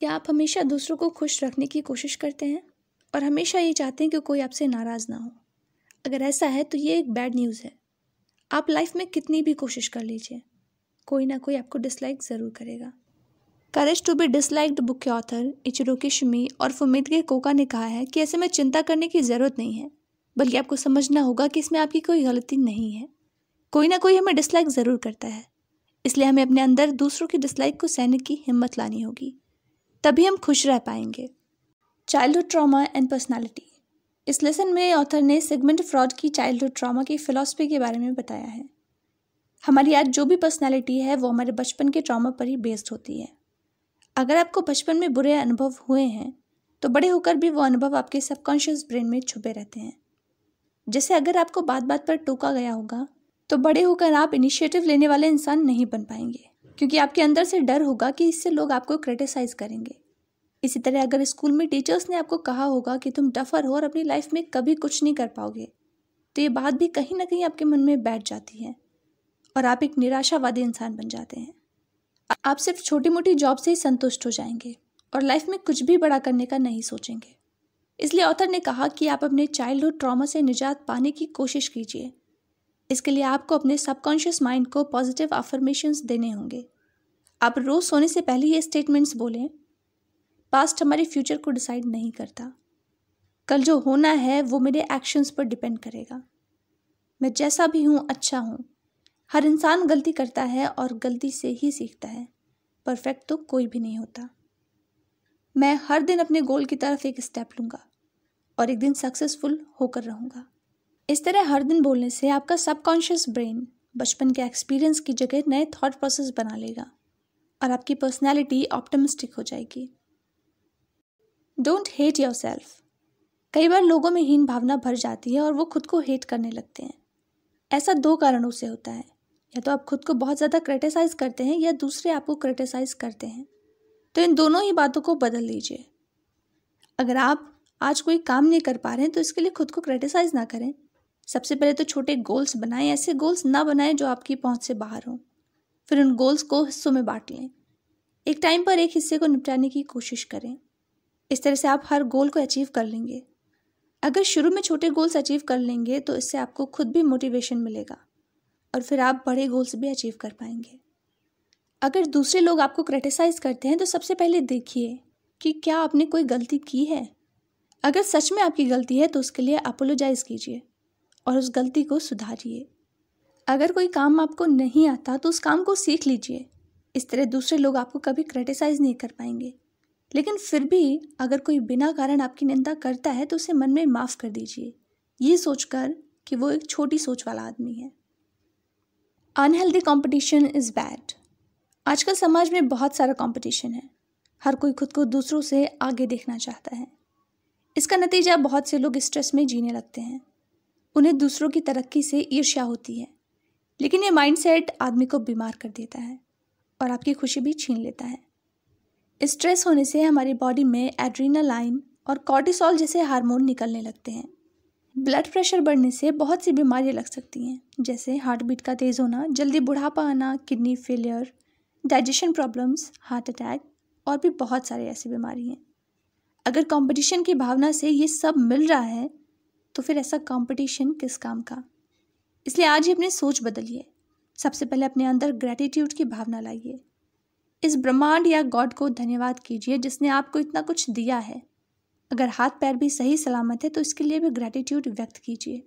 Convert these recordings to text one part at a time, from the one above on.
क्या आप हमेशा दूसरों को खुश रखने की कोशिश करते हैं और हमेशा ये चाहते हैं कि कोई आपसे नाराज़ ना हो अगर ऐसा है तो ये एक बैड न्यूज़ है आप लाइफ में कितनी भी कोशिश कर लीजिए कोई ना कोई आपको डिसलाइक ज़रूर करेगा courage to be disliked book के ऑथर इचरो किशमी और फुमित के कोका ने कहा है कि ऐसे में चिंता करने की ज़रूरत नहीं है बल्कि आपको समझना होगा कि इसमें आपकी कोई गलती नहीं है कोई ना कोई हमें डिसलाइक ज़रूर करता है इसलिए हमें अपने अंदर दूसरों की डिसलाइक को सहने की हिम्मत लानी होगी तभी हम खुश रह पाएंगे चाइल्डहुड ट्रॉमा एंड पर्सनालिटी इस लेसन में ऑथर ने सेगमेंट फ्रॉड की चाइल्डहुड ट्रॉमा की फ़िलासफ़ी के बारे में बताया है हमारी आज जो भी पर्सनालिटी है वो हमारे बचपन के ट्रॉमा पर ही बेस्ड होती है अगर आपको बचपन में बुरे अनुभव हुए हैं तो बड़े होकर भी वो अनुभव आपके सबकॉन्शियस ब्रेन में छुपे रहते हैं जैसे अगर आपको बात बात पर टोका गया होगा तो बड़े होकर आप इनिशिएटिव लेने वाले इंसान नहीं बन पाएंगे क्योंकि आपके अंदर से डर होगा कि इससे लोग आपको क्रिटिसाइज़ करेंगे इसी तरह अगर स्कूल में टीचर्स ने आपको कहा होगा कि तुम डफर हो और अपनी लाइफ में कभी कुछ नहीं कर पाओगे तो ये बात भी कहीं ना कहीं आपके मन में बैठ जाती है और आप एक निराशावादी इंसान बन जाते हैं आप सिर्फ छोटी मोटी जॉब से ही संतुष्ट हो जाएंगे और लाइफ में कुछ भी बड़ा करने का नहीं सोचेंगे इसलिए ऑथर ने कहा कि आप अपने चाइल्डहुड ट्रॉमा से निजात पाने की कोशिश कीजिए इसके लिए आपको अपने सबकॉन्शियस माइंड को पॉजिटिव अफर्मेशंस देने होंगे आप रोज़ सोने से पहले ये स्टेटमेंट्स बोलें पास्ट हमारे फ्यूचर को डिसाइड नहीं करता कल जो होना है वो मेरे एक्शंस पर डिपेंड करेगा मैं जैसा भी हूँ अच्छा हूँ हर इंसान गलती करता है और गलती से ही सीखता है परफेक्ट तो कोई भी नहीं होता मैं हर दिन अपने गोल की तरफ एक स्टेप लूँगा और एक दिन सक्सेसफुल होकर रहूँगा इस तरह हर दिन बोलने से आपका सबकॉन्शियस ब्रेन बचपन के एक्सपीरियंस की जगह नए थॉट प्रोसेस बना लेगा और आपकी पर्सनैलिटी ऑप्टमिस्टिक हो जाएगी डोंट हेट योर सेल्फ कई बार लोगों में हीन भावना भर जाती है और वो खुद को हेट करने लगते हैं ऐसा दो कारणों से होता है या तो आप खुद को बहुत ज़्यादा क्रिटिसाइज़ करते हैं या दूसरे आपको क्रिटिसाइज़ करते हैं तो इन दोनों ही बातों को बदल लीजिए अगर आप आज कोई काम नहीं कर पा रहे हैं तो इसके लिए खुद को क्रिटिसाइज़ ना करें सबसे पहले तो छोटे गोल्स बनाएं ऐसे गोल्स ना बनाएं जो आपकी पहुंच से बाहर हों फिर उन गोल्स को हिस्सों में बांट लें एक टाइम पर एक हिस्से को निपटाने की कोशिश करें इस तरह से आप हर गोल को अचीव कर लेंगे अगर शुरू में छोटे गोल्स अचीव कर लेंगे तो इससे आपको खुद भी मोटिवेशन मिलेगा और फिर आप बड़े गोल्स भी अचीव कर पाएंगे अगर दूसरे लोग आपको क्रिटिसाइज़ करते हैं तो सबसे पहले देखिए कि क्या आपने कोई गलती की है अगर सच में आपकी गलती है तो उसके लिए अपोलोजाइज़ कीजिए और उस गलती को सुधारिए अगर कोई काम आपको नहीं आता तो उस काम को सीख लीजिए इस तरह दूसरे लोग आपको कभी क्रिटिसाइज़ नहीं कर पाएंगे लेकिन फिर भी अगर कोई बिना कारण आपकी निंदा करता है तो उसे मन में माफ़ कर दीजिए ये सोचकर कि वो एक छोटी सोच वाला आदमी है अनहेल्दी कॉम्पिटिशन इज़ बैड आजकल समाज में बहुत सारा कॉम्पिटिशन है हर कोई खुद को दूसरों से आगे देखना चाहता है इसका नतीजा बहुत से लोग स्ट्रेस में जीने लगते हैं उन्हें दूसरों की तरक्की से ईर्ष्या होती है लेकिन ये माइंडसेट आदमी को बीमार कर देता है और आपकी खुशी भी छीन लेता है स्ट्रेस होने से हमारी बॉडी में लाइन और कॉर्टिसोल जैसे हार्मोन निकलने लगते हैं ब्लड प्रेशर बढ़ने से बहुत सी बीमारियां लग सकती हैं जैसे हार्ट बीट का तेज़ होना जल्दी बुढ़ापा आना kidney failure digestion problems heart attack और भी बहुत सारे ऐसी बीमारी हैं अगर कंपटीशन की भावना से ये सब मिल रहा है तो फिर ऐसा कंपटीशन किस काम का इसलिए आज ही अपनी सोच बदलिए सबसे पहले अपने अंदर ग्रैटिट्यूड की भावना लाइए इस ब्रह्मांड या गॉड को धन्यवाद कीजिए जिसने आपको इतना कुछ दिया है अगर हाथ पैर भी सही सलामत है तो इसके लिए भी ग्रेटिट्यूड व्यक्त कीजिए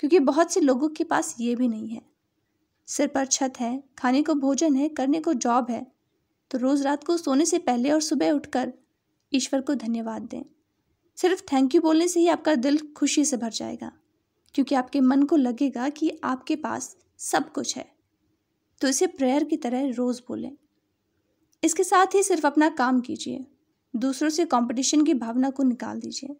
क्योंकि बहुत से लोगों के पास ये भी नहीं है सिर पर छत है खाने को भोजन है करने को जॉब है तो रोज़ रात को सोने से पहले और सुबह उठकर ईश्वर को धन्यवाद दें सिर्फ थैंक यू बोलने से ही आपका दिल खुशी से भर जाएगा क्योंकि आपके मन को लगेगा कि आपके पास सब कुछ है तो इसे प्रेयर की तरह रोज़ बोलें इसके साथ ही सिर्फ अपना काम कीजिए दूसरों से कंपटीशन की भावना को निकाल दीजिए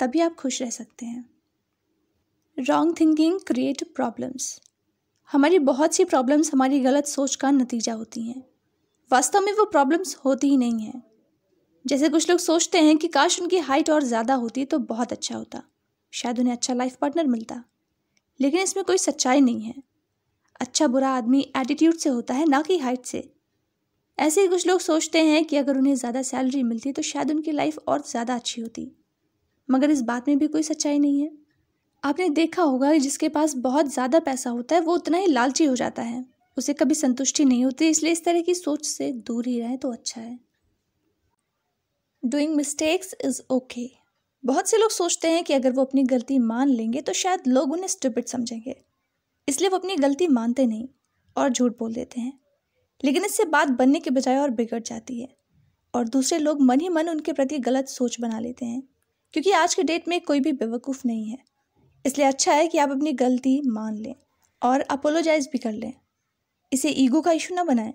तभी आप खुश रह सकते हैं रॉन्ग थिंकिंग क्रिएट प्रॉब्लम्स हमारी बहुत सी प्रॉब्लम्स हमारी गलत सोच का नतीजा होती हैं वास्तव में वो प्रॉब्लम्स होती ही नहीं हैं जैसे कुछ लोग सोचते हैं कि काश उनकी हाइट और ज़्यादा होती तो बहुत अच्छा होता शायद उन्हें अच्छा लाइफ पार्टनर मिलता लेकिन इसमें कोई सच्चाई नहीं है अच्छा बुरा आदमी एटीट्यूड से होता है ना कि हाइट से ऐसे ही कुछ लोग सोचते हैं कि अगर उन्हें ज़्यादा सैलरी मिलती तो शायद उनकी लाइफ और ज़्यादा अच्छी होती मगर इस बात में भी कोई सच्चाई नहीं है आपने देखा होगा कि जिसके पास बहुत ज़्यादा पैसा होता है वो उतना ही लालची हो जाता है उसे कभी संतुष्टि नहीं होती इसलिए इस तरह की सोच से दूर ही रहें तो अच्छा है डूइंग मिस्टेक्स इज़ ओके बहुत से लोग सोचते हैं कि अगर वो अपनी गलती मान लेंगे तो शायद लोग उन्हें स्टूपिड समझेंगे इसलिए वो अपनी गलती मानते नहीं और झूठ बोल देते हैं लेकिन इससे बात बनने के बजाय और बिगड़ जाती है और दूसरे लोग मन ही मन उनके प्रति गलत सोच बना लेते हैं क्योंकि आज के डेट में कोई भी बेवकूफ़ नहीं है इसलिए अच्छा है कि आप अपनी गलती मान लें और अपोलोजाइज भी कर लें इसे ईगो का इशू ना बनाएं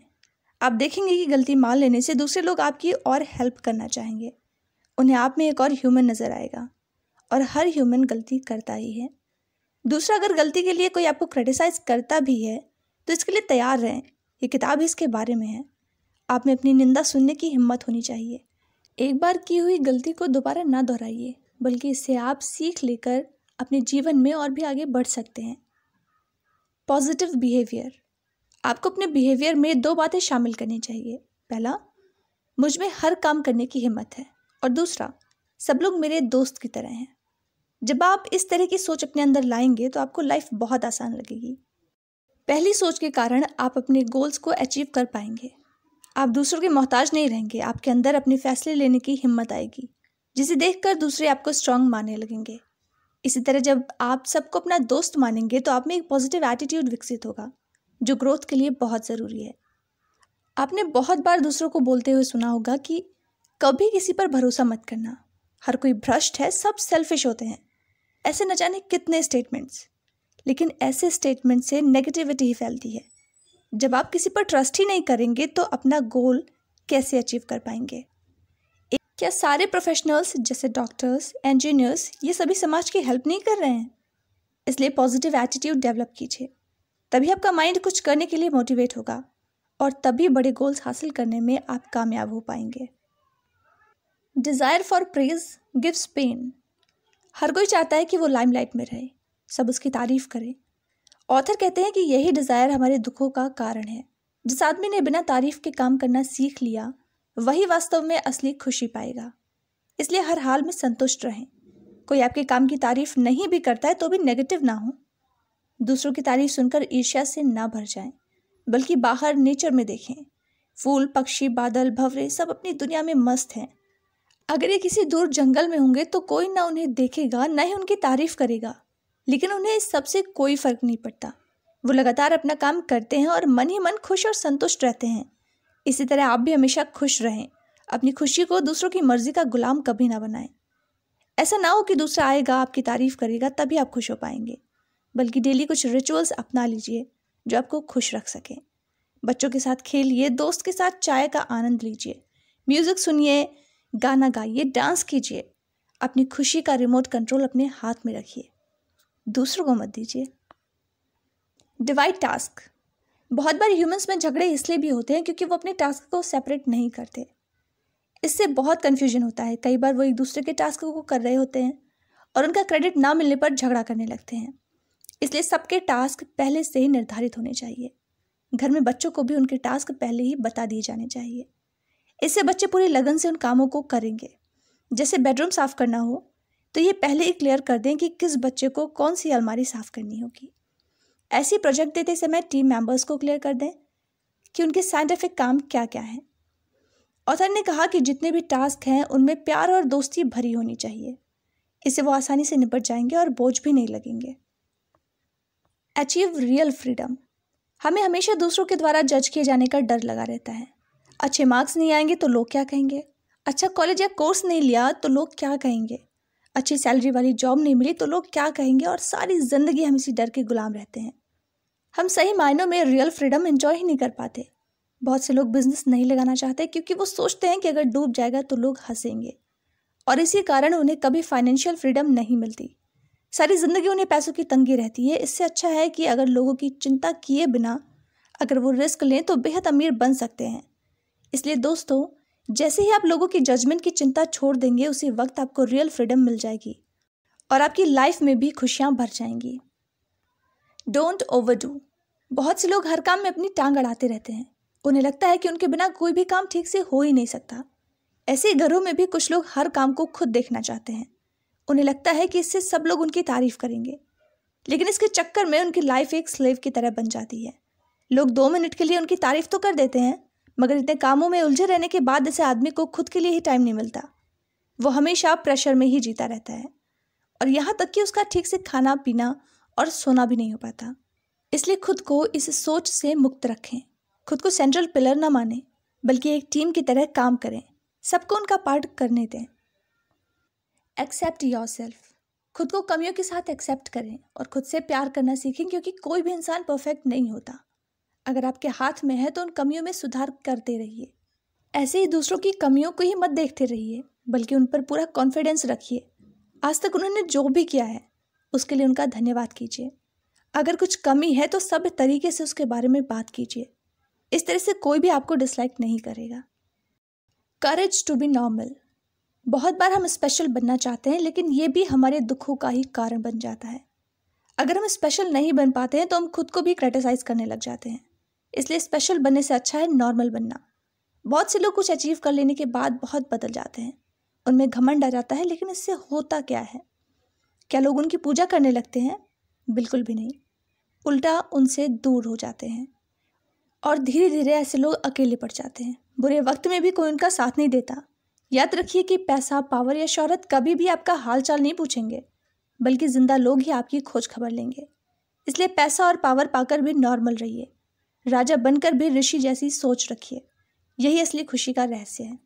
आप देखेंगे कि गलती मान लेने से दूसरे लोग आपकी और हेल्प करना चाहेंगे उन्हें आप में एक और ह्यूमन नज़र आएगा और हर ह्यूमन गलती करता ही है दूसरा अगर गलती के लिए कोई आपको क्रिटिसाइज़ करता भी है तो इसके लिए तैयार रहें ये किताब इसके बारे में है आप में अपनी निंदा सुनने की हिम्मत होनी चाहिए एक बार की हुई गलती को दोबारा ना दोहराइए बल्कि इससे आप सीख लेकर अपने जीवन में और भी आगे बढ़ सकते हैं पॉजिटिव बिहेवियर आपको अपने बिहेवियर में दो बातें शामिल करनी चाहिए पहला मुझ में हर काम करने की हिम्मत है और दूसरा सब लोग मेरे दोस्त की तरह हैं जब आप इस तरह की सोच अपने अंदर लाएंगे तो आपको लाइफ बहुत आसान लगेगी पहली सोच के कारण आप अपने गोल्स को अचीव कर पाएंगे आप दूसरों के मोहताज नहीं रहेंगे आपके अंदर अपने फैसले लेने की हिम्मत आएगी जिसे देखकर दूसरे आपको स्ट्रांग मानने लगेंगे इसी तरह जब आप सबको अपना दोस्त मानेंगे तो आप में एक पॉजिटिव एटीट्यूड विकसित होगा जो ग्रोथ के लिए बहुत ज़रूरी है आपने बहुत बार दूसरों को बोलते हुए सुना होगा कि कभी किसी पर भरोसा मत करना हर कोई भ्रष्ट है सब सेल्फिश होते हैं ऐसे न जाने कितने स्टेटमेंट्स लेकिन ऐसे स्टेटमेंट से नेगेटिविटी ही फैलती है जब आप किसी पर ट्रस्ट ही नहीं करेंगे तो अपना गोल कैसे अचीव कर पाएंगे क्या सारे प्रोफेशनल्स जैसे डॉक्टर्स इंजीनियर्स ये सभी समाज की हेल्प नहीं कर रहे हैं इसलिए पॉजिटिव एटीट्यूड डेवलप कीजिए तभी आपका माइंड कुछ करने के लिए मोटिवेट होगा और तभी बड़े गोल्स हासिल करने में आप कामयाब हो पाएंगे desire for praise gives pain हर कोई चाहता है कि वो लाइमलाइट में रहे सब उसकी तारीफ करें ऑथर कहते हैं कि यही डिज़ायर हमारे दुखों का कारण है जिस आदमी ने बिना तारीफ के काम करना सीख लिया वही वास्तव में असली खुशी पाएगा इसलिए हर हाल में संतुष्ट रहें कोई आपके काम की तारीफ नहीं भी करता है तो भी नेगेटिव ना हो दूसरों की तारीफ सुनकर ईर्ष्या से ना भर जाएं, बल्कि बाहर नेचर में देखें फूल पक्षी बादल भवरे सब अपनी दुनिया में मस्त हैं अगर ये किसी दूर जंगल में होंगे तो कोई ना उन्हें देखेगा ना ही उनकी तारीफ करेगा लेकिन उन्हें इस सबसे कोई फर्क नहीं पड़ता वो लगातार अपना काम करते हैं और मन ही मन खुश और संतुष्ट रहते हैं इसी तरह आप भी हमेशा खुश रहें अपनी खुशी को दूसरों की मर्जी का गुलाम कभी ना बनाएं ऐसा ना हो कि दूसरा आएगा आपकी तारीफ करेगा तभी आप खुश हो पाएंगे बल्कि डेली कुछ रिचुअल्स अपना लीजिए जो आपको खुश रख सकें बच्चों के साथ खेलिए दोस्त के साथ चाय का आनंद लीजिए म्यूज़िक सुनिए गाना गाइए डांस कीजिए अपनी खुशी का रिमोट कंट्रोल अपने हाथ में रखिए दूसरों को मत दीजिए डिवाइड टास्क बहुत बार ह्यूमंस में झगड़े इसलिए भी होते हैं क्योंकि वो अपने टास्क को सेपरेट नहीं करते इससे बहुत कन्फ्यूजन होता है कई बार वो एक दूसरे के टास्क को कर रहे होते हैं और उनका क्रेडिट ना मिलने पर झगड़ा करने लगते हैं इसलिए सबके टास्क पहले से ही निर्धारित होने चाहिए घर में बच्चों को भी उनके टास्क पहले ही बता दिए जाने चाहिए इससे बच्चे पूरी लगन से उन कामों को करेंगे जैसे बेडरूम साफ़ करना हो तो ये पहले ही क्लियर कर दें कि किस बच्चे को कौन सी अलमारी साफ़ करनी होगी ऐसी प्रोजेक्ट देते समय टीम मेंबर्स को क्लियर कर दें कि उनके साइंटिफिक काम क्या क्या हैं ऑथर ने कहा कि जितने भी टास्क हैं उनमें प्यार और दोस्ती भरी होनी चाहिए इससे वो आसानी से निपट जाएंगे और बोझ भी नहीं लगेंगे अचीव रियल फ्रीडम हमें हमेशा दूसरों के द्वारा जज किए जाने का डर लगा रहता है अच्छे मार्क्स नहीं आएंगे तो लोग क्या कहेंगे अच्छा कॉलेज या कोर्स नहीं लिया तो लोग क्या कहेंगे अच्छी सैलरी वाली जॉब नहीं मिली तो लोग क्या कहेंगे और सारी ज़िंदगी हम इसी डर के गुलाम रहते हैं हम सही मायनों में रियल फ्रीडम इन्जॉय ही नहीं कर पाते बहुत से लोग बिजनेस नहीं लगाना चाहते क्योंकि वो सोचते हैं कि अगर डूब जाएगा तो लोग हंसेंगे और इसी कारण उन्हें कभी फाइनेंशियल फ्रीडम नहीं मिलती सारी ज़िंदगी उन्हें पैसों की तंगी रहती है इससे अच्छा है कि अगर लोगों की चिंता किए बिना अगर वो रिस्क लें तो बेहद अमीर बन सकते हैं इसलिए दोस्तों जैसे ही आप लोगों की जजमेंट की चिंता छोड़ देंगे उसी वक्त आपको रियल फ्रीडम मिल जाएगी और आपकी लाइफ में भी खुशियाँ भर जाएंगी डोंट ओवर डू बहुत से लोग हर काम में अपनी टांग अड़ाते रहते हैं उन्हें लगता है कि उनके बिना कोई भी काम ठीक से हो ही नहीं सकता ऐसे घरों में भी कुछ लोग हर काम को खुद देखना चाहते हैं उन्हें लगता है कि इससे सब लोग उनकी तारीफ करेंगे लेकिन इसके चक्कर में उनकी लाइफ एक स्लेव की तरह बन जाती है लोग दो मिनट के लिए उनकी तारीफ तो कर देते हैं मगर इतने कामों में उलझे रहने के बाद ऐसे आदमी को खुद के लिए ही टाइम नहीं मिलता वो हमेशा प्रेशर में ही जीता रहता है और यहाँ तक कि उसका ठीक से खाना पीना और सोना भी नहीं हो पाता इसलिए खुद को इस सोच से मुक्त रखें खुद को सेंट्रल पिलर ना माने बल्कि एक टीम की तरह काम करें सबको उनका पार्ट करने दें एक्सेप्ट योर सेल्फ खुद को कमियों के साथ एक्सेप्ट करें और खुद से प्यार करना सीखें क्योंकि कोई भी इंसान परफेक्ट नहीं होता अगर आपके हाथ में है तो उन कमियों में सुधार करते रहिए ऐसे ही दूसरों की कमियों को ही मत देखते रहिए बल्कि उन पर पूरा कॉन्फिडेंस रखिए आज तक उन्होंने जो भी किया है उसके लिए उनका धन्यवाद कीजिए अगर कुछ कमी है तो सब तरीके से उसके बारे में बात कीजिए इस तरह से कोई भी आपको डिसलाइक नहीं करेगा करेज टू बी नॉर्मल बहुत बार हम स्पेशल बनना चाहते हैं लेकिन ये भी हमारे दुखों का ही कारण बन जाता है अगर हम स्पेशल नहीं बन पाते हैं तो हम खुद को भी क्रिटिसाइज़ करने लग जाते हैं इसलिए स्पेशल बनने से अच्छा है नॉर्मल बनना बहुत से लोग कुछ अचीव कर लेने के बाद बहुत बदल जाते हैं उनमें घमंड आ जाता है लेकिन इससे होता क्या है क्या लोग उनकी पूजा करने लगते हैं बिल्कुल भी नहीं उल्टा उनसे दूर हो जाते हैं और धीरे धीरे ऐसे लोग अकेले पड़ जाते हैं बुरे वक्त में भी कोई उनका साथ नहीं देता याद रखिए कि पैसा पावर या शहरत कभी भी आपका हालचाल नहीं पूछेंगे बल्कि ज़िंदा लोग ही आपकी खोज खबर लेंगे इसलिए पैसा और पावर पाकर भी नॉर्मल रहिए राजा बनकर भी ऋषि जैसी सोच रखिए यही असली खुशी का रहस्य है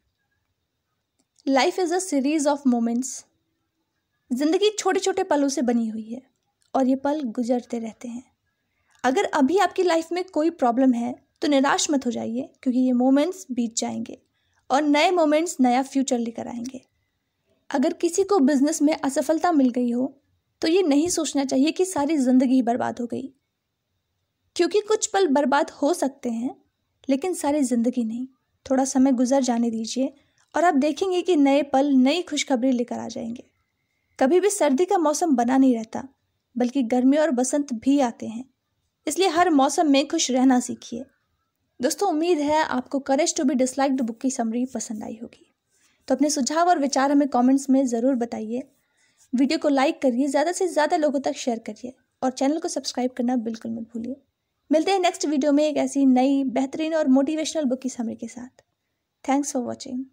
life is a series of moments ज़िंदगी छोटे छोटे पलों से बनी हुई है और ये पल गुजरते रहते हैं अगर अभी आपकी लाइफ में कोई प्रॉब्लम है तो निराश मत हो जाइए क्योंकि ये मोमेंट्स बीत जाएंगे और नए मोमेंट्स नया फ्यूचर लेकर आएंगे अगर किसी को बिजनेस में असफलता मिल गई हो तो ये नहीं सोचना चाहिए कि सारी ज़िंदगी बर्बाद हो गई क्योंकि कुछ पल बर्बाद हो सकते हैं लेकिन सारी ज़िंदगी नहीं थोड़ा समय गुजर जाने दीजिए और आप देखेंगे कि नए पल नई खुशखबरी लेकर आ जाएंगे कभी भी सर्दी का मौसम बना नहीं रहता बल्कि गर्मी और बसंत भी आते हैं इसलिए हर मौसम में खुश रहना सीखिए दोस्तों उम्मीद है आपको courage to be disliked book की समरी पसंद आई होगी तो अपने सुझाव और विचार हमें कमेंट्स में ज़रूर बताइए वीडियो को लाइक करिए ज़्यादा से ज़्यादा लोगों तक शेयर करिए और चैनल को सब्सक्राइब करना बिल्कुल मत भूलिए मिलते हैं नेक्स्ट वीडियो में एक ऐसी नई बेहतरीन और मोटिवेशनल बुक की समरी के साथ थैंक्स फॉर वॉचिंग